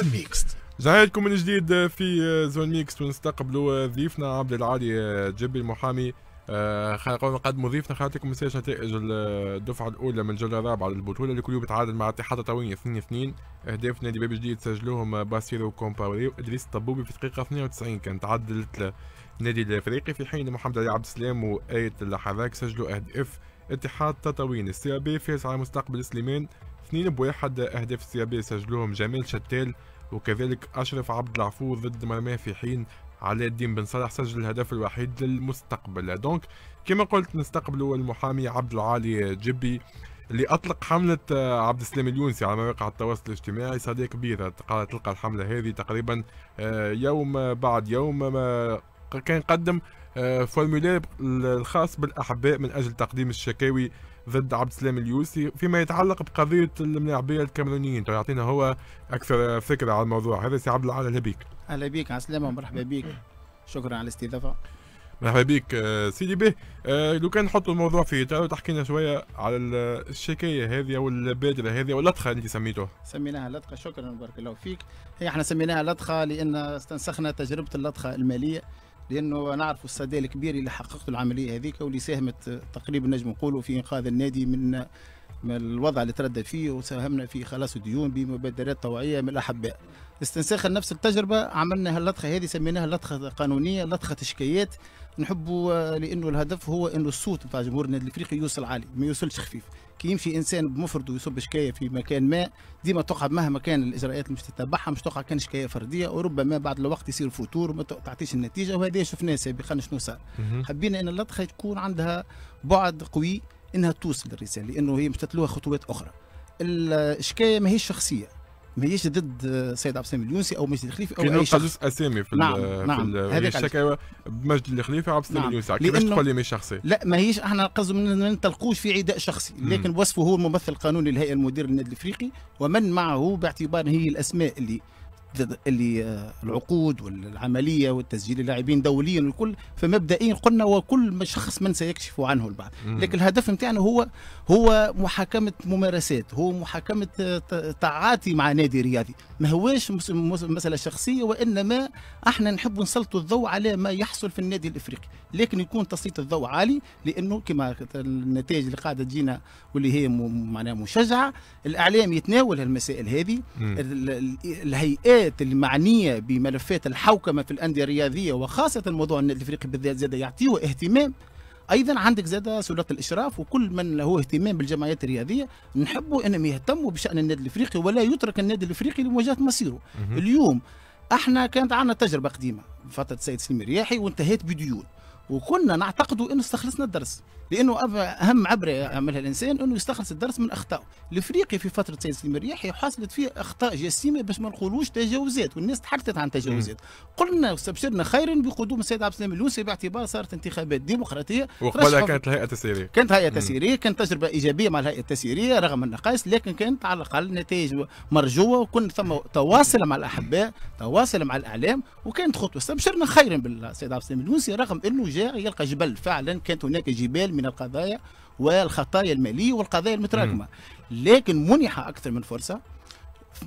زون ميكست جايكم من جديد في زون آه، ميكس ونستقبلوا آه، ضيفنا عبد العالي آه، جبي المحامي خلينا نقدموا ضيفنا خلاتكم ننساش نتائج الدفعه الاولى من الجوله الرابعه للبطوله اللي كل يوم بتعادل مع اتحاد الطاويه 2 2 اهداف نادي باب جديد سجلوهم باسيرو كومباوري وادريس الطبوبي في دقيقه 92 كان تعادلت النادي الافريقي في حين محمد علي عبد السلام وايه الحراك سجلوا اهداف اتحاد تطاوين السي بي فاز على مستقبل سليمان اثنين بواحد أهداف سيابي سجلوهم جمال شتال وكذلك أشرف عبد العفور ضد مرماه في حين علاء الدين بن صالح سجل الهدف الوحيد للمستقبل دونك كما قلت نستقبلوا المحامي عبد العالي جبي اللي اطلق حمله آه، عبد السلام اليونسي على مواقع التواصل الاجتماعي صديق كبيره تلقى الحمله هذه تقريبا آه، يوم بعد يوم آه، كان قدم فورمولير الخاص بالاحباء من اجل تقديم الشكاوي ضد عبد السلام اليوسي فيما يتعلق بقضيه الملاعبيه الكاميرونيين يعطينا هو اكثر فكره على الموضوع هذا سي عبد العال اهلا اهلا بك على السلامه ومرحبا بك شكرا على الاستضافه مرحبا بك آه، سيدي به آه، لو كان نحط الموضوع في اطار تحكينا شويه على الشكايه هذه او البادره هذه او اللطخه اللي سميتوها سميناها لطخه شكرا بارك الله فيك هي احنا سميناها لطخه لان استنسخنا تجربه اللطخه الماليه لانه نعرف الصدى الكبير اللي حققته العمليه هذيك واللي ساهمت تقريبا نجم نقولوا في انقاذ النادي من من الوضع اللي تردد فيه وساهمنا في خلاص ديون بمبادرات طوعيه من الاحباء. استنساخا نفس التجربه عملنا هاللطخه هذه سميناها لطخه قانونيه لطخه شكايات نحبوا آه، لانه الهدف هو انه الصوت بتاع جمهور النادي الافريقي يوصل عالي ما يوصلش خفيف كي يمشي انسان بمفرده يصب شكايه في مكان ما ديما تقع مهما كان الاجراءات اللي مش تتبعها مش تقع كان شكايه فرديه وربما بعد الوقت يصير فتور وما تعطيش النتيجه وهذا شفناه سابقا شنو صار حبينا ان اللطخه تكون عندها بعد قوي انها توصل الرساله لانه هي مشتتلوها خطوات اخرى الشكايه ماهيش شخصيه ماهيش ضد سيد عبد السلام اليونسي او مجد الخليفي او اي شخص اسامي في نعم نعم الشكاوى بمجد الخليفي وعبد السلام نعم. اليونسي كيفاش تقول لي مش شخصي لا ماهيش احنا قصد ما نتلقوش في عداء شخصي لكن مم. وصفه هو الممثل القانوني للهيئه المدير للنادي الافريقي ومن معه باعتبار هي الاسماء اللي اللي آه، العقود والعمليه والتسجيل اللاعبين دوليا والكل فمبدئيا قلنا وكل شخص من سيكشف عنه البعض لكن الهدف نتاعنا هو هو محاكمه ممارسات هو محاكمه آه، تعاطي مع نادي رياضي ما هواش مساله شخصيه وانما احنا نحب نسلطوا الضوء على ما يحصل في النادي الافريقي لكن يكون تسليط الضوء عالي لانه كما النتائج اللي قاعده تجينا واللي هي معناها مشجعه الاعلام يتناول المسائل هذه الهيئات الجهات المعنية بملفات الحوكمة في الأندية الرياضية وخاصة موضوع النادي الإفريقي بالذات زاد يعطيه اهتمام ايضا عندك زاد سلطه الاشراف وكل من له اهتمام بالجمعيات الرياضيه نحبوا انهم يهتموا بشان النادي الافريقي ولا يترك النادي الافريقي لمواجهه مصيره اليوم احنا كانت عندنا تجربه قديمه فتره السيد سليم الرياحي وانتهت بديون وكنا نعتقد ان استخلصنا الدرس لانه اهم عبره يعملها الانسان انه يستخلص الدرس من اخطائه الافريقي في فتره سيد سليم الرياحي حصلت فيه اخطاء جسيمه باش ما نقولوش تجاوزات والناس تحدثت عن تجاوزات قلنا واستبشرنا خيرا بقدوم السيد عبد السلام اللوسي باعتبار صارت انتخابات ديمقراطيه وقبلها كانت الهيئه التسييريه كانت هيئه تسييريه كانت تجربه ايجابيه مع الهيئه التسييريه رغم النقائص لكن كانت على الاقل نتائج مرجوه وكنا ثم تواصل مع الاحباء تواصل مع الاعلام وكانت خطوه استبشرنا خيرا بالسيد عبد السلام اللوسي رغم انه جاء يلقى جبل فعلا كانت هناك جبال من من القضايا والخطايا المالية والقضايا المتراكمة لكن منح أكثر من فرصة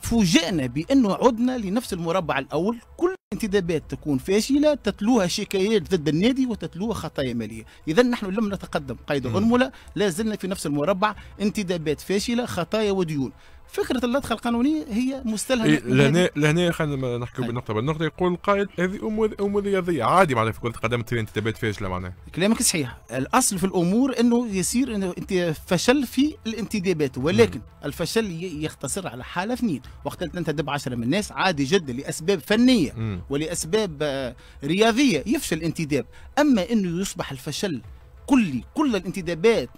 فوجئنا بأنه عدنا لنفس المربع الأول كل انتدابات تكون فاشلة تتلوها شكايات ضد النادي وتتلوها خطايا مالية إذا نحن لم نتقدم قيد أنملة لا زلنا في نفس المربع انتدابات فاشلة خطايا وديون فكره اللدخل القانوني هي مستلهمه إيه، لهنا لهنا خلينا نحكي طيب. بالنقطه بالنقطه يقول القائد هذه امور امور رياضيه عادي معناها في كره القدم تصير انتدابات فاشله معناها كلامك صحيح الاصل في الامور انه يصير انه انت فشل في الانتدابات ولكن مم. الفشل يختصر على حاله اثنين وقت تنتدب 10 من الناس عادي جدا لاسباب فنيه مم. ولاسباب آه، رياضيه يفشل الانتداب اما انه يصبح الفشل كلي كل الانتدابات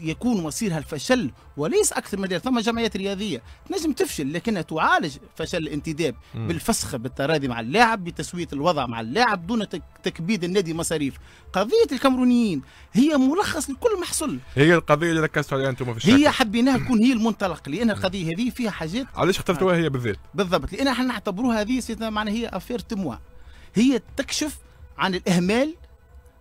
يكون مصيرها الفشل وليس اكثر من ذلك ثم جمعيات رياضيه تنجم تفشل لكنها تعالج فشل الانتداب م. بالفسخ بالتراضي مع اللاعب بتسويه الوضع مع اللاعب دون تكبيد النادي مصاريف قضيه الكاميرونيين هي ملخص لكل ما حصل هي القضيه اللي ركزتوا عليها انتم في الشكل. هي حبيناها تكون هي المنطلق لان القضيه هذه فيها حاجات علاش اخترتوها هي بالذات بالضبط لان احنا نعتبروها هذه معناها هي افير تموا هي تكشف عن الاهمال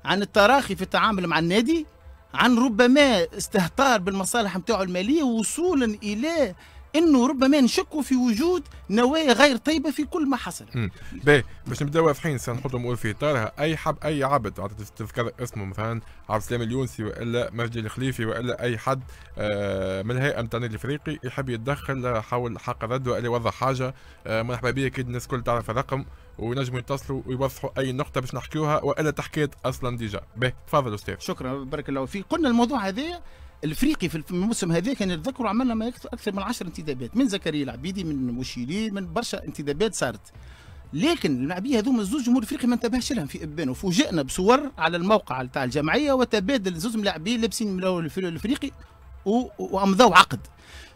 عن التراخي في التعامل مع النادي عن ربما استهتار بالمصالح نتاعو الماليه وصولا الى انه ربما نشكوا في وجود نوايا غير طيبه في كل ما حصل. باهي باش نبداو واضحين سنحطهم في اطارها اي حب اي عبد تذكر اسمه مثلا عبد السلام اليونسي والا مرجي الخليفي والا اي حد آه من الهيئه نتاع النادي الافريقي يحب يتدخل آه، حول حق الرد والا يوضح حاجه آه مرحبا بيا اكيد الناس الكل تعرف الرقم ونجموا يتصلوا ويوضحوا اي نقطه باش نحكيوها والا تحكيت اصلا ديجا باهي تفضل استاذ شكرا بارك الله فيك قلنا الموضوع هذايا الافريقي في الموسم هذا كان نتذكروا عملنا ما اكثر من 10 انتدابات من زكريا العبيدي من مشيلي من برشا انتدابات صارت لكن اللاعبين هذوما الزوج جمهور الافريقي ما انتبهش لهم في ابان وفوجئنا بصور على الموقع تاع الجمعيه وتبادل زوج ملاعبين لابسين ملون الافريقي وامضوا عقد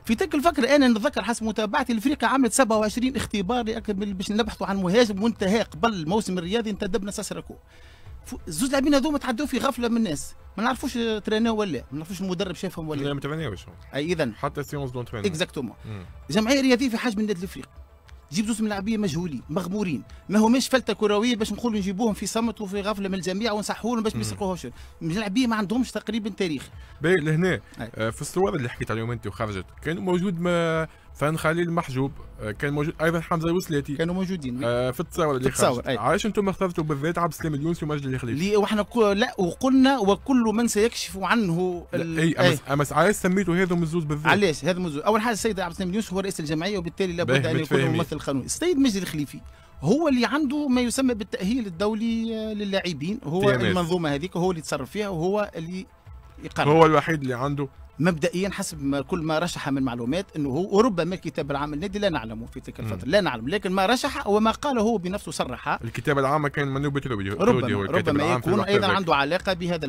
في تلك الفكرة أنا نتذكر حسب متابعتي الأفريقيا عملت 27 اختبار باش نبحثوا عن مهاجم وانتهى قبل الموسم الرياضي انتدبنا ساسراكو الزوز لاعبين هذوما تعدوا في غفله من الناس ما نعرفوش تريناو ولا ما نعرفوش المدرب شافهم ولا ما تبعناوش اي اذا حتى سيونس دون تريناو اكزاكتومون جمعيه رياضيه في حجم النادي الافريقي جيب زوز من لاعبيه مجهولين مغمورين ما هماش فلته كرويه باش نقولوا نجيبوهم في صمت وفي غفله من الجميع ونصحوا لهم باش ما يسرقوهوش لاعبيه ما عندهمش تقريبا تاريخ باهي لهنا آه، في الصور اللي حكيت عليهم انت وخرجت كان موجود ما فن خليل محجوب آه، كان موجود ايضا حمزه الوسلاتي كانوا موجودين آه في التصاور اللي التصاور خرجت علاش انتم اخترتوا بالذات عبد السلام اليونسي ومجد اللي خليل؟ وحنا لا وقلنا وكل من سيكشف عنه ال... اي اما علاش سميتوا هذا مزوز بالذات علاش هذا مزوز؟ اول حاجه السيد عبد السلام اليونسي هو رئيس الجمعيه وبالتالي لابد ان يكون ممثل قانوني السيد مجد الخليفي هو اللي عنده ما يسمى بالتاهيل الدولي آه، للاعبين هو المنظومه هذيك هو اللي يتصرف فيها وهو اللي يقرر هو الوحيد اللي عنده مبدئيا حسب كل ما رشح من معلومات انه هو وربما الكتاب العام النادي لا نعلمه في تلك الفتره لا نعلم لكن ما رشح وما قاله هو بنفسه صرح الكتاب العام كان من تلودي ربما, ربما يكون ايضا عنده علاقه بهذا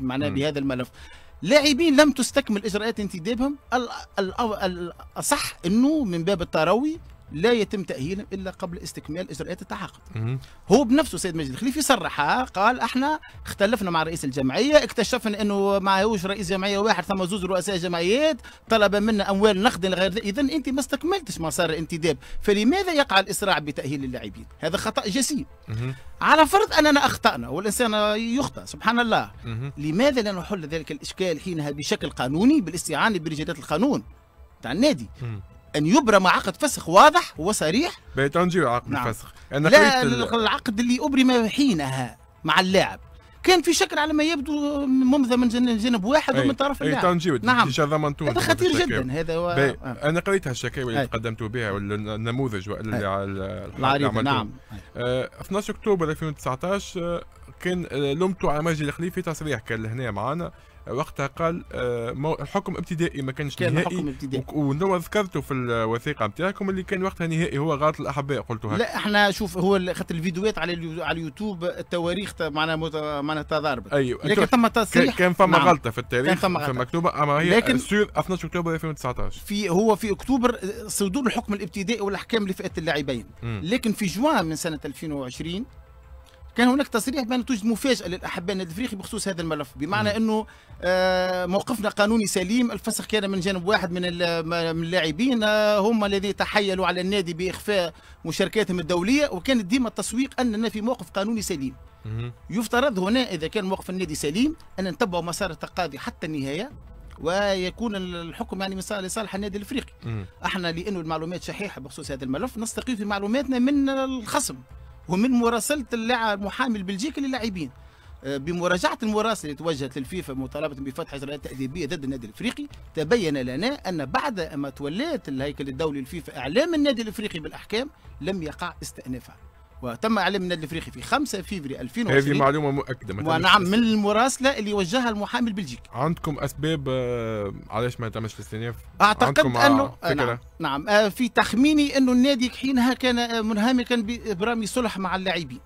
معناه بهذا الملف لاعبين لم تستكمل اجراءات انتدابهم الاصح انه من باب التروي لا يتم تأهيلهم إلا قبل استكمال إجراءات التعاقد هو بنفسه سيد مجد الخليفي صرح قال احنا اختلفنا مع رئيس الجمعية اكتشفنا أنه هوش رئيس جمعية واحد ثم زوج رؤساء جمعيات طلب منا أموال نقد غير إذا أنت ما استكملتش مسار الانتداب فلماذا يقع الإسراع بتأهيل اللاعبين هذا خطأ جسيم على فرض أننا أخطأنا والإنسان يخطأ سبحان الله لماذا لا نحل ذلك الإشكال حينها بشكل قانوني بالاستعانة برجالات القانون تاع النادي ان يبرم عقد فسخ واضح وصريح بتنجير عقد نعم. فسخ أنا لا العقد اللي ابرم حينها مع اللاعب كان في شكل على ما يبدو ممضى من جانب واحد ومن طرف اللاعب تنجيب نعم هذا خطير جدا هذا و... آه. نعم. انا قريت هالشكاوي اللي تقدمت بها والنموذج اللي على نعم آه 12 اكتوبر 2019 أه، كان أه، لمتو على مجدي الخليفي تصريح كان لهنا معنا وقتها قال آه، حكم ابتدائي ما كانش كان نهائي حكم ابتدائي ذكرته في الوثيقه نتاعكم اللي كان وقتها نهائي هو غلط الاحباء قلتوها لا احنا شوف هو خاطر الفيديوهات على على اليوتيوب التواريخ معناها معناها تضاربت ايوه لكن ثم تصريح كان فما نعم. غلطه في التاريخ كان فما مكتوبه اما هي لكن 12 اكتوبر 2019 في هو في اكتوبر صدور الحكم الابتدائي والاحكام لفئه اللاعبين لكن في جوان من سنه 2020 كان هناك تصريح بان توجد مفاجاه للاحباء النادي الافريقي بخصوص هذا الملف بمعنى انه آه، موقفنا قانوني سليم الفسخ كان من جانب واحد من اللاعبين آه، هم الذين تحيلوا على النادي باخفاء مشاركاتهم الدوليه وكانت ديما التسويق اننا في موقف قانوني سليم يفترض هنا اذا كان موقف النادي سليم ان نتبع مسار التقاضي حتى النهايه ويكون الحكم يعني لصالح النادي الافريقي احنا لانه المعلومات شحيحه بخصوص هذا الملف نستقي في معلوماتنا من الخصم ومن مراسله اللاعب المحامي البلجيكي للاعبين آه، بمراجعة المراسلة اللي توجهت للفيفا مطالبة بفتح إجراءات تأديبية ضد النادي الإفريقي تبين لنا أن بعد ما توليت الهيكل الدولي الفيفا إعلام النادي الإفريقي بالأحكام لم يقع استئنافها وتم اعلام النادي الافريقي في 5 فيفري 2020 هذه معلومه مؤكده مثلا ونعم من المراسله اللي وجهها المحامي البلجيكي عندكم اسباب آه، علاش ما تمش الاستئناف اعتقد آه، انه آه، نعم, نعم في تخميني انه النادي حينها كان منهمكا برامي صلح مع اللاعبين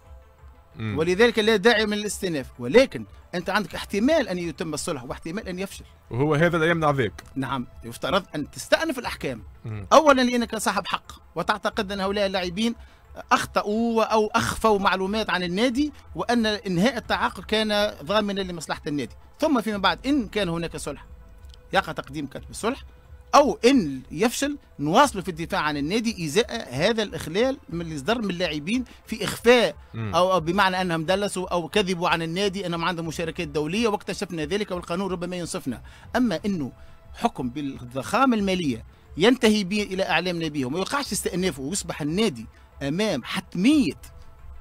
ولذلك لا داعي من الاستئناف ولكن انت عندك احتمال ان يتم الصلح واحتمال ان يفشل وهو هذا لا يمنع ذاك نعم يفترض ان تستأنف الاحكام مم. اولا لانك صاحب حق وتعتقد ان هؤلاء اللاعبين اخطاوا او اخفوا معلومات عن النادي وان انهاء التعاقد كان ضامنا لمصلحه النادي ثم فيما بعد ان كان هناك صلح يقع تقديم كتب الصلح او ان يفشل نواصل في الدفاع عن النادي ازاء هذا الاخلال من اللي صدر من اللاعبين في اخفاء او بمعنى انهم دلسوا او كذبوا عن النادي انهم عندهم مشاركات دوليه واكتشفنا ذلك والقانون ربما ينصفنا اما انه حكم بالضخامه الماليه ينتهي به الى اعلامنا بهم وما يوقعش استئنافه ويصبح النادي امام حتميه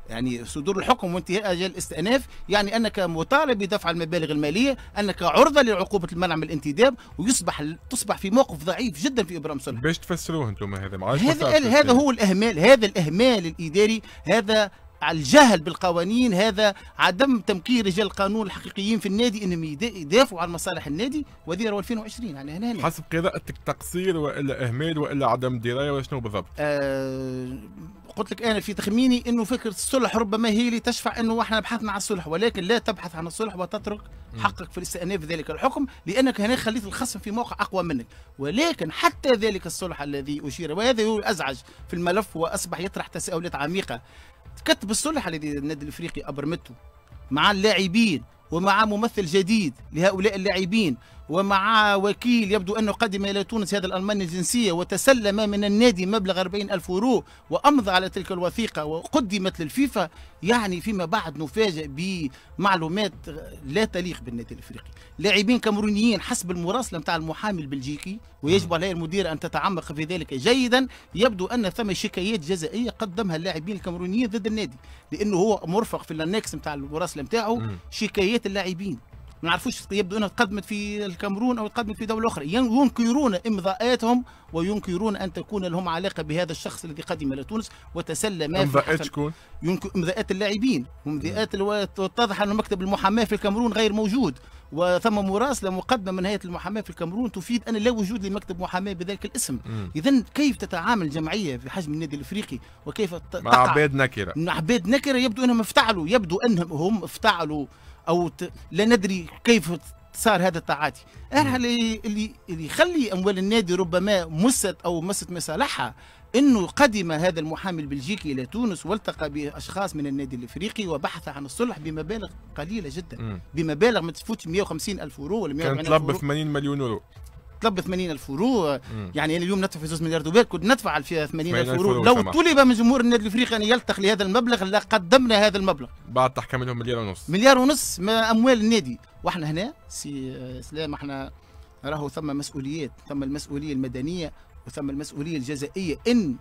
يعني صدور الحكم وانتهاء اجل الاستئناف يعني انك مطالب بدفع المبالغ الماليه انك عرضه لعقوبه المنع من الانتداب ويصبح تصبح في موقف ضعيف جدا في ابرام صلح باش تفسروه انتم هذا هذا هذا هو الاهمال هذا الاهمال الاداري هذا على الجهل بالقوانين هذا عدم تمكين رجال القانون الحقيقيين في النادي انهم يدافعوا عن مصالح النادي وهذه 2020 يعني هنا, هنا حسب قراءتك تقصير والا اهمال والا عدم درايه ولا شنو بالضبط؟ آه قلت لك انا في تخميني انه فكره الصلح ربما هي اللي تشفع انه احنا بحثنا عن الصلح ولكن لا تبحث عن الصلح وتترك حقك في الاستئناف في ذلك الحكم لانك هنا خليت الخصم في موقع اقوى منك ولكن حتى ذلك الصلح الذي اشير وهذا هو ازعج في الملف واصبح يطرح تساؤلات عميقه كتب الصلح الذي النادي الافريقي ابرمته مع اللاعبين ومع ممثل جديد لهؤلاء اللاعبين ومع وكيل يبدو أنه قدم إلى تونس هذا الألماني الجنسية وتسلم من النادي مبلغ 40 ألف يورو وأمضى على تلك الوثيقة وقدمت للفيفا يعني فيما بعد نفاجئ بمعلومات لا تليق بالنادي الأفريقي لاعبين كاميرونيين حسب المراسلة متاع المحامي البلجيكي ويجب عليها المدير أن تتعمق في ذلك جيدا يبدو أن ثم شكايات جزائية قدمها اللاعبين الكاميرونيين ضد النادي لأنه هو مرفق في الانكس متاع المراسلة متاعه شكايات اللاعبين ما نعرفوش يبدو انها تقدمت في الكاميرون او تقدمت في دوله اخرى ينكرون امضاءاتهم وينكرون ان تكون لهم علاقه بهذا الشخص الذي قدم الى تونس وتسلى ما امضاءات شكون؟ امضاءات اللاعبين امضاءات واتضح ان مكتب المحاماه في الكاميرون غير موجود وثم مراسله مقدمه من هيئه المحاماه في الكاميرون تفيد ان لا وجود لمكتب محاماه بذلك الاسم اذا كيف تتعامل جمعيه بحجم النادي الافريقي وكيف مع عباد نكره مع عباد نكره يبدو انهم افتعلوا يبدو انهم هم افتعلوا او ت... لا ندري كيف صار هذا التعاطي اللي اللي يخلي اموال النادي ربما مست او مست مصالحها انه قدم هذا المحامي البلجيكي الى تونس والتقى باشخاص من النادي الافريقي وبحث عن الصلح بمبالغ قليله جدا م. بمبالغ ما تفوتش 150 الف يورو ولا 140 كان طلب 80 مليون يورو طلب 80 الف يورو يعني اليوم ندفع في 2 مليار دولار كنت ندفع على 80 الف يورو لو طلب من جمهور النادي الافريقي ان يلتقي لهذا المبلغ لقدمنا هذا المبلغ بعد تحكم لهم مليار ونص مليار ونص ما اموال النادي واحنا هنا سي اسلام احنا راهو ثم مسؤوليات ثم المسؤوليه المدنيه وثم المسؤولية الجزائية إن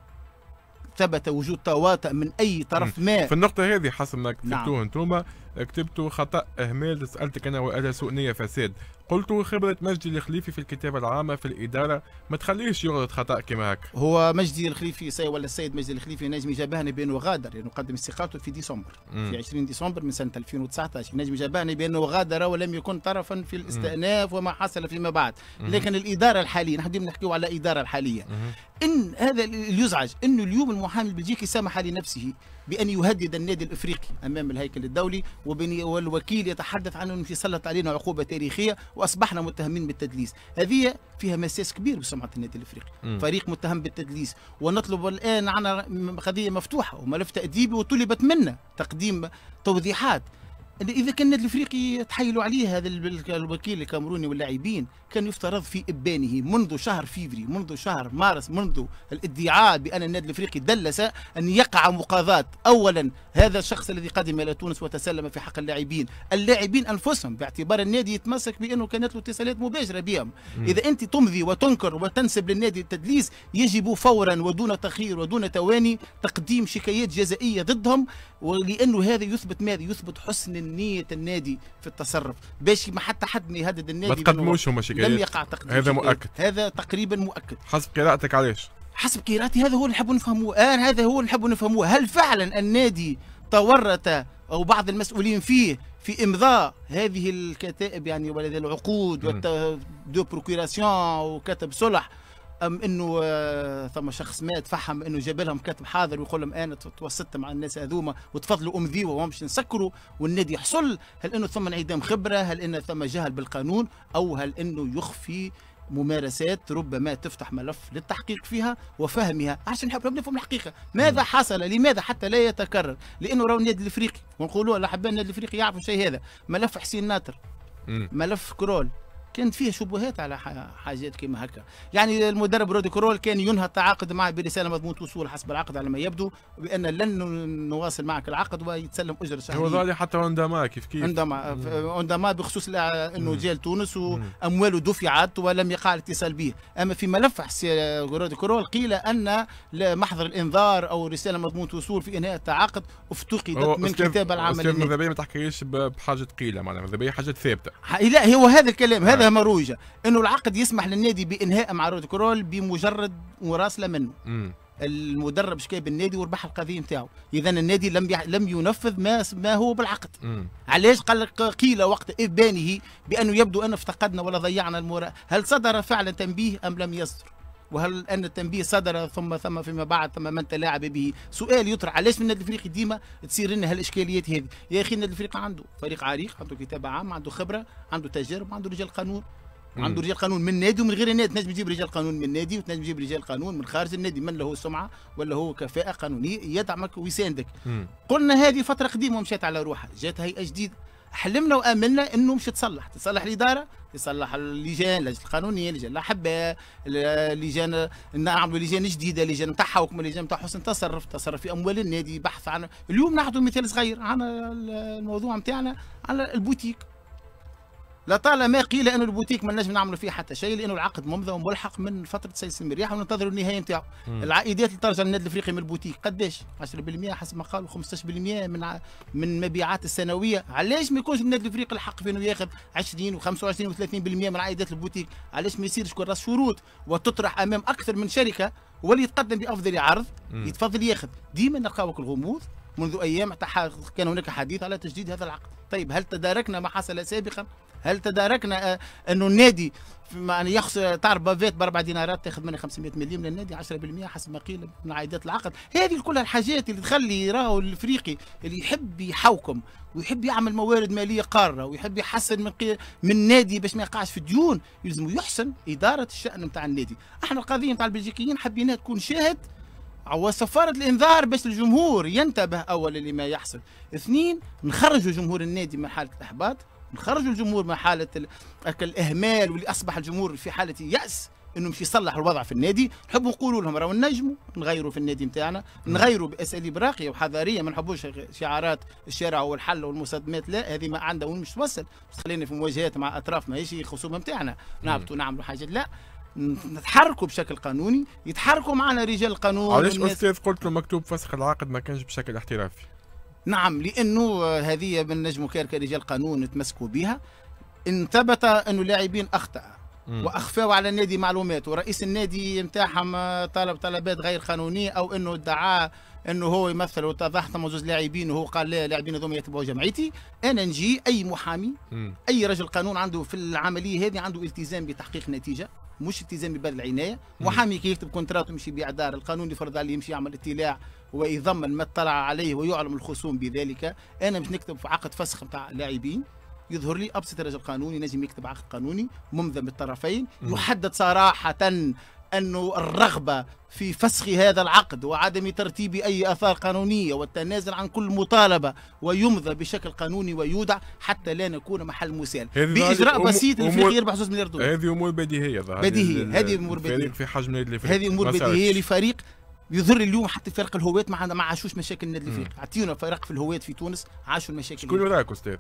ثبت وجود تواطؤ من أي طرف ما في النقطة هذه حسب ما كتبتوه نعم. انتوما كتبت خطأ أهمال سألتك أنا وقالها سوء نية فساد قلت خبرة مجدي الخليفي في الكتابة العامة في الإدارة ما تخليهش يغلط خطأ كما هك هو مجدي الخليفي سي ولا السيد مجدي الخليفي نجم جابهني بأنه غادر لأنه يعني قدم استقالته في ديسمبر مم. في 20 ديسمبر من سنة 2019 نجم جابهني بأنه غادر ولم يكن طرفا في الاستئناف وما حصل فيما بعد لكن الإدارة الحالية نحن ديما نحكيو على الإدارة الحالية مم. إن هذا اللي يزعج أنه اليوم المحامي البلجيكي سمح لنفسه بأن يهدد النادي الإفريقي أمام الهيكل الدولي والوكيل يتحدث عن أنه تسلط علينا عقوبة تاريخية وأصبحنا متهمين بالتدليس هذه فيها مساس كبير بسمعة النادي الإفريقي م. فريق متهم بالتدليس ونطلب الآن عنا قضية مفتوحة وملف تأديبي وطلبت منا تقديم توضيحات اذا كان النادي الافريقي تحيلوا عليه هذا الوكيل الكاميروني واللاعبين كان يفترض في ابانه منذ شهر فيفري منذ شهر مارس منذ الادعاء بان النادي الافريقي دلس ان يقع مقاضاه اولا هذا الشخص الذي قدم الى تونس وتسلم في حق اللاعبين اللاعبين انفسهم باعتبار النادي يتمسك بانه كانت له اتصالات مباشره بهم اذا انت تمضي وتنكر وتنسب للنادي التدليس يجب فورا ودون تاخير ودون تواني تقديم شكايات جزائيه ضدهم ولانه هذا يثبت ماذا يثبت حسن نيه النادي في التصرف باش ما حتى حد ما يهدد النادي ما تقدموش هما شكايات لم يقع تقديم هذا مؤكد هذا تقريبا مؤكد حسب قراءتك علاش؟ حسب قراءتي هذا هو اللي نحبوا نفهموه آه هذا هو اللي نحبوا نفهموه هل فعلا النادي تورط او بعض المسؤولين فيه في امضاء هذه الكتائب يعني ولا العقود دو بروكيراسيون وكتب صلح ام انه آه، ثم شخص ما يتفحم انه جاب لهم كاتب حاضر ويقول لهم انا توسطت مع الناس هذوما وتفضلوا ام ذي وهمش نسكروا والنادي يحصل هل انه ثم انعدام خبره هل انه ثم جهل بالقانون او هل انه يخفي ممارسات ربما تفتح ملف للتحقيق فيها وفهمها عشان نحب نفهم الحقيقه ماذا حصل لماذا حتى لا يتكرر لانه راهو النادي الافريقي ونقولوا لحبان النادي الافريقي يعرفوا شيء هذا ملف حسين ناطر ملف كرول كانت فيها شبهات على حاجات كما هكا يعني المدرب رودي كرول كان ينهى التعاقد معه برساله مضمون وصول حسب العقد على ما يبدو بان لن نواصل معك العقد ويتسلم اجر شهري هو ظهر حتى عندما كيف كيف عندما بخصوص انه جاء لتونس وامواله دفعت ولم يقع الاتصال به اما في ملف رودي كرول قيل ان محضر الانذار او رساله مضمون وصول في انهاء التعاقد افتقدت من كتاب العمل ما تحكيش بحاجه قيله معناها المذهبيه حاجه ثابته لا هو هذا الكلام هذا هذا مروجه انه العقد يسمح للنادي بانهاء مع رود كرول بمجرد مراسله منه مم. المدرب شكى بالنادي وربح القضيه نتاعو اذا النادي لم يح... لم ينفذ ما ما هو بالعقد مم. علاش قال قيل وقت ابانه بانه يبدو ان افتقدنا ولا ضيعنا المورا هل صدر فعلا تنبيه ام لم يصدر وهل ان التنبيه صدر ثم ثم فيما بعد ثم من تلاعب به سؤال يطرح علاش من النادي الافريقي ديما تصير لنا هالاشكاليات هذه يا اخي النادي الافريقي عنده فريق عريق عنده كتابه عام عنده خبره عنده تجارب عنده رجال قانون عنده رجال قانون من نادي ومن غير النادي تنجم تجيب رجال قانون من نادي وتنجم تجيب رجال قانون من خارج النادي من له سمعه ولا هو كفاءه قانونيه يدعمك ويساندك قلنا هذه فتره قديمه ومشات على روحها جات هيئه جديده حلمنا واملنا انه مش تصلح تصلح الاداره يصلح اللجان اللجنه القانونيه اللجان الاحباء اللجان نعملوا لجان جديده لجان نتاع حكم لجان نتاع حسن تصرف تصرف في اموال النادي بحث عن اليوم ناخذ مثال صغير عن الموضوع نتاعنا على البوتيك لطالما قيل انه البوتيك ما نجم نعملوا فيه حتى شيء لانه العقد ممضى وملحق من فتره سيس المرياح وننتظر النهايه نتاعو العائدات اللي ترجع للنادي الافريقي من البوتيك قداش 10% حسب ما قالوا 15% من ع... من مبيعات السنويه علاش ما يكونش النادي الافريقي الحق في انه ياخذ 20 و25 و30% من عائدات البوتيك علاش ما يصيرش كل راس شروط وتطرح امام اكثر من شركه واللي يتقدم بافضل عرض يتفضل ياخذ ديما نلقاوك الغموض منذ ايام كان هناك حديث على تجديد هذا العقد طيب هل تداركنا ما حصل سابقا هل تداركنا آه، انه النادي يعني يخسر تعرف بافيت باربع دينارات تاخذ منها 500 مليم للنادي 10% حسب ما قيل من عائدات العقد هذه كل الحاجات اللي تخلي راهو الافريقي اللي يحب يحوكم ويحب يعمل موارد ماليه قاره ويحب يحسن من قي... من نادي باش ما يقعش في ديون يلزم يحسن اداره الشان نتاع النادي احنا القضيه نتاع البلجيكيين حبيناها تكون شاهد وصفارة الانذار باش الجمهور ينتبه اولا لما يحصل اثنين نخرجوا جمهور النادي من حاله الاحباط نخرجوا الجمهور من حاله الاهمال واللي اصبح الجمهور في حاله ياس انه مش يصلح الوضع في النادي نحب نقولوا لهم راهو نجموا نغيروا في النادي نتاعنا نعم. نغيروا باساليب راقيه وحضاريه ما نحبوش شعارات الشارع والحل والمصادمات لا هذه ما عندها وين مش توصل خلينا في مواجهات مع اطراف ماهيش خصومه نتاعنا نهبطوا نعملوا حاجه لا نتحركوا بشكل قانوني يتحركوا معنا رجال القانون علاش استاذ قلت له مكتوب فسخ العقد ما كانش بشكل احترافي نعم لانه آه، هذه من نجمك كرجال قانون تمسكوا بها ان ثبت اللاعبين اخطا واخفاوا على النادي معلومات ورئيس النادي نتاعهم آه، طلب طلبات غير قانونيه او انه ادعى انه هو يمثل وتضحت مع زوج لاعبين وهو قال لا اللاعبين هذوما يتبعوا جمعيتي انا نجي اي محامي اي رجل قانون عنده في العمليه هذه عنده التزام بتحقيق نتيجه مش التزام بباب العنايه محامي كي يكتب كونترات ويمشي يبيع دار القانون يفرض عليه يمشي يعمل اطلاع ويضمن ما اطلع عليه ويعلم الخصوم بذلك انا باش نكتب في عقد فسخ بتاع لاعبين يظهر لي ابسط رجل قانوني نجم يكتب عقد قانوني منذ بالطرفين يحدد صراحه أن الرغبة في فسخ هذا العقد وعدم ترتيب أي أثار قانونية والتنازل عن كل مطالبة ويمضى بشكل قانوني ويودع حتى لا نكون محل مسال بإجراء بسيط الإفريقي يربح زوز مليار دولار هذه أمور بديهية بديهية هذه أمور بديهية في حجم نادي الفريق هذه أمور بديهية لفريق يظهر اليوم حتى فرق الهوات ما ما عاشوش مشاكل النادي الفريق اعطيونا فرق في الهوات في تونس عاشوا المشاكل شكون وراك استاذ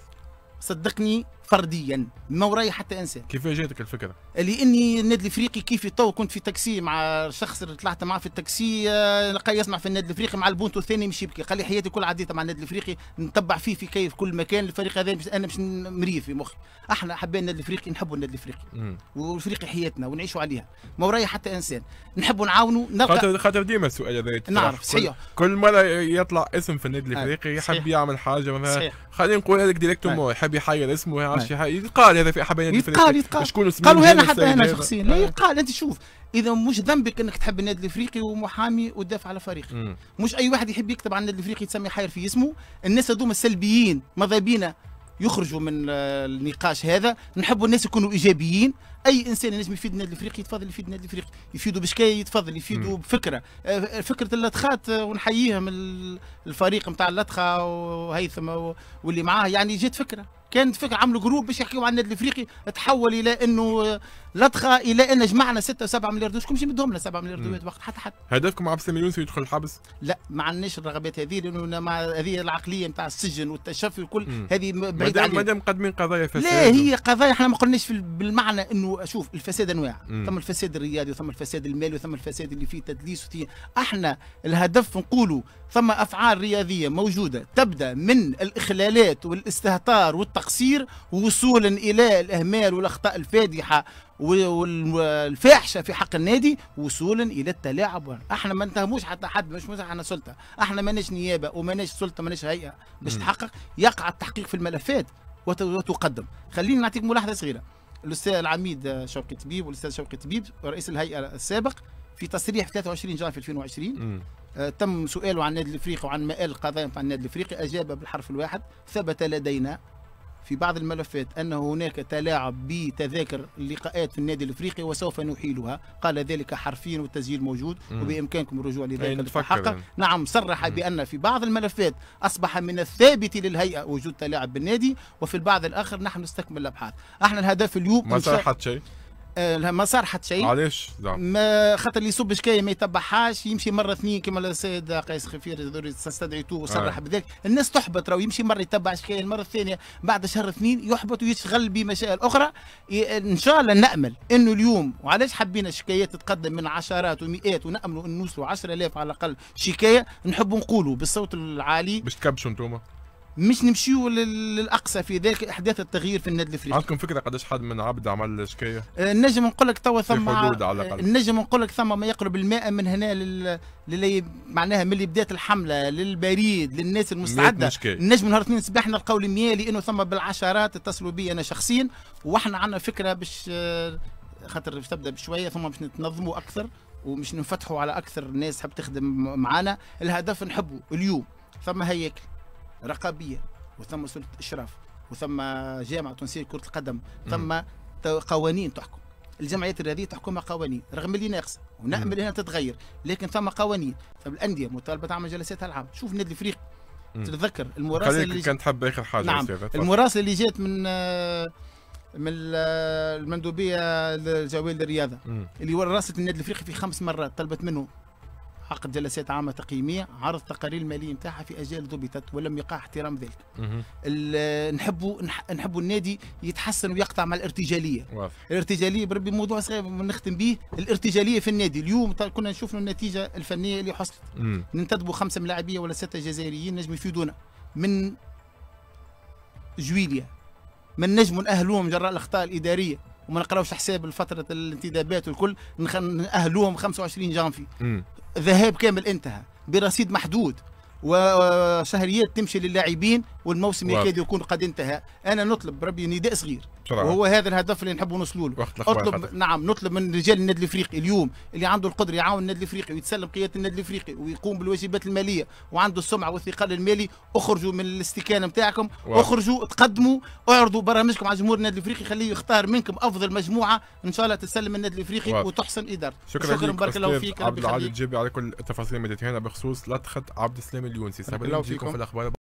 صدقني فرديا ما وراي حتى انسان كيف جاتك الفكره؟ لاني النادي الافريقي كيف تو كنت في تاكسي مع شخص طلعت معاه في التاكسي آه، لقى يسمع في النادي الافريقي مع البونتو الثاني مش يبكي قال لي حياتي كل عديتها مع النادي الافريقي نتبع فيه في كيف كل مكان الفريق هذا انا مش مريض في مخي احنا حبينا النادي الافريقي نحبوا النادي الافريقي والافريقي حياتنا ونعيشوا عليها ما وراي حتى انسان نحبوا نعاونوا نلقى خاطر خاطر ديما السؤال هذا نعرف صحيح كل, كل مره يطلع اسم في النادي آه، الافريقي يحب يعمل حاجه مثلا خلينا نقول هذاك ديريكتومون آه. يحب يحير اسمه شي حاجه يتقال هذا في حبايب يتقال يتقال شكون قالوا هنا حتى هنا شخصيا لا يتقال انت شوف اذا مش ذنبك انك تحب النادي الافريقي ومحامي وتدافع على فريقك مش اي واحد يحب يكتب عن النادي الافريقي يتسمي حاير في اسمه الناس هذوما السلبيين ماذا بينا يخرجوا من النقاش هذا نحبوا الناس يكونوا ايجابيين اي انسان لازم يفيد النادي الافريقي يتفضل يفيد النادي الافريقي يفيدوا بشكايه يتفضل يفيدوا بفكره آه، فكره اللطخات آه، ونحييهم الفريق نتاع اللطخه وهيثم واللي معاه يعني جات فكره كانت فكره عملوا جروب باش يحكيوا عن النادي الافريقي تحول الى انه لطخه الى ان جمعنا 6 و7 مليار دولار كمش بدهم لنا 7 مليار دولار وقت حتى حد هدفكم عبد السلام يونس يدخل الحبس؟ لا ما عندناش الرغبات هذه لانه مع هذه العقليه نتاع السجن والتشفي وكل هذه بعيد علينا مادام مقدمين قضايا فساد لا هي قضايا احنا ما قلناش بالمعنى انه شوف الفساد انواع ثم الفساد الرياضي وثم الفساد المالي وثم الفساد اللي فيه تدليس وفيه احنا الهدف نقولوا ثم افعال رياضيه موجوده تبدا من الاخلالات والاستهتار والتقصير وصولا الى الاهمال والاخطاء الفادحه والفاحشه في حق النادي وصولا الى التلاعب احنا ما نتهموش حتى حد مش احنا سلطه احنا ماناش نيابه وماناش سلطه ماناش هيئه باش تحقق يقع التحقيق في الملفات وتقدم خليني نعطيك ملاحظه صغيره الاستاذ العميد شوقي طبيب والاستاذ شوقي طبيب رئيس الهيئه السابق في تصريح في 23 جانفي 2020 آه تم سؤاله عن النادي الافريقي وعن مآل القضايا عن النادي الافريقي اجاب بالحرف الواحد ثبت لدينا في بعض الملفات أنه هناك تلاعب بتذاكر اللقاءات في النادي الإفريقي وسوف نحيلها قال ذلك حرفيا والتسجيل موجود وبإمكانكم الرجوع لذلك حقا نعم صرح بأن في بعض الملفات أصبح من الثابت للهيئة وجود تلاعب بالنادي وفي البعض الآخر نحن نستكمل الأبحاث احنا الهدف اليوم ما صرحت شيء آه، ما صار حتى شيء علاش ما خاطر اللي يصب شكايه ما يتبعهاش يمشي مره اثنين كما السيد قيس خفير استدعيته وصرح آه. بذلك الناس تحبط راهو يمشي مره يتبع شكايه المره الثانيه بعد شهر اثنين يحبط ويشغل بمشاكل اخرى ان شاء الله نامل انه اليوم وعلاش حبينا الشكايات تتقدم من عشرات ومئات وناملوا ان نوصلوا 10000 على الاقل شكايه نحب نقولوا بالصوت العالي باش تكبشوا انتوما مش نمشيو للاقصى في ذلك احداث التغيير في النادي الافريقي عندكم فكره قداش حد من عبد عمل شكايه آه، نجم نقول لك توا ثم آه، نجم نقول لك ثم ما يقرب الماء من هنا لل... للي معناها من اللي بدات الحمله للبريد للناس المستعده نجم نهار اثنين صباح نلقاو المياه لانه ثم بالعشرات اتصلوا بي انا شخصيا واحنا عندنا فكره باش آه، خاطر باش تبدا بشويه ثم باش نتنظموا اكثر ومش نفتحوا على اكثر ناس حب تخدم معانا الهدف نحبه اليوم ثم هياكل رقابيه وثم سلطه اشراف وثم جامعه تنسيق كره القدم ثم قوانين تحكم الجمعيات الرياضيه تحكمها قوانين رغم اللي ناقصه ونامل انها تتغير لكن ثم قوانين فالانديه طيب مطالبه تعمل جلساتها العام شوف النادي الافريقي تتذكر المراسله اللي كانت تحب اخر حاجه نعم المراسله اللي جات من من المندوبيه الجويه للرياضه اللي راسلت النادي الافريقي في خمس مرات طلبت منه عقد جلسات عامه تقييميه عرض تقارير الماليه نتاعها في أجيال ضبطت ولم يقع احترام ذلك نحبوا نحبوا النادي يتحسن ويقطع مع الارتجاليه واف. الارتجاليه بربي موضوع صغير نختم به الارتجاليه في النادي اليوم كنا نشوف النتيجه الفنيه اللي حصلت ننتدبوا خمسه ملاعبية ولا سته جزائريين نجم يفيدونا من جويليا من نجم نأهلوهم جراء الاخطاء الاداريه وما نقراوش حساب لفتره الانتدابات والكل نأهلوهم 25 جانفي ذهاب كامل انتهى برصيد محدود وشهريات تمشي للاعبين والموسم يكاد يكون قد انتهى انا نطلب ربي نداء صغير طبعا. وهو هذا الهدف اللي نحبوا نوصلوا له اطلب خطر. نعم نطلب من رجال النادي الافريقي اليوم اللي عنده القدره يعاون النادي الافريقي ويتسلم قياده النادي الافريقي ويقوم بالواجبات الماليه وعنده السمعه والثقل المالي اخرجوا من الاستكانه نتاعكم اخرجوا تقدموا اعرضوا برامجكم على جمهور النادي الافريقي خليه يختار منكم افضل مجموعه ان شاء الله تسلم النادي الافريقي واضح. وتحسن ادارته شكرا, شكرا بارك الله فيك عبد العالي تجيبي على كل التفاصيل اللي مديتها بخصوص لطخه عبد السلام اليونسي سابقا نجيكم في الاخبار